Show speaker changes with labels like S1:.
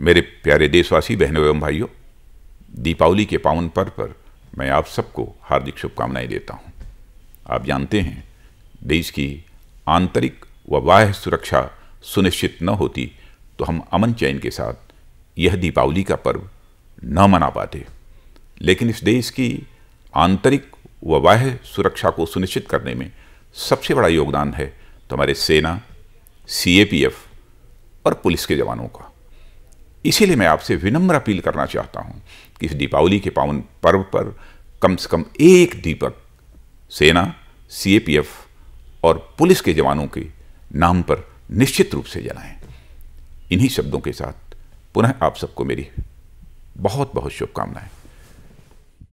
S1: मेरे प्यारे देशवासी बहनों एवं भाइयों दीपावली के पावन पर्व पर मैं आप सबको हार्दिक शुभकामनाएं देता हूं। आप जानते हैं देश की आंतरिक व बाह्य सुरक्षा सुनिश्चित न होती तो हम अमन चैन के साथ यह दीपावली का पर्व न मना पाते लेकिन इस देश की आंतरिक व बाह्य सुरक्षा को सुनिश्चित करने में सबसे बड़ा योगदान है तो हमारे सेना सीएपीएफ और पुलिस के जवानों का इसीलिए मैं आपसे विनम्र अपील करना चाहता हूँ कि इस दीपावली के पावन पर्व पर कम से कम एक दीपक सेना सीएपीएफ और पुलिस के जवानों के नाम पर निश्चित रूप से जलाएं इन्हीं शब्दों के साथ पुनः आप सबको मेरी बहुत बहुत शुभकामनाएं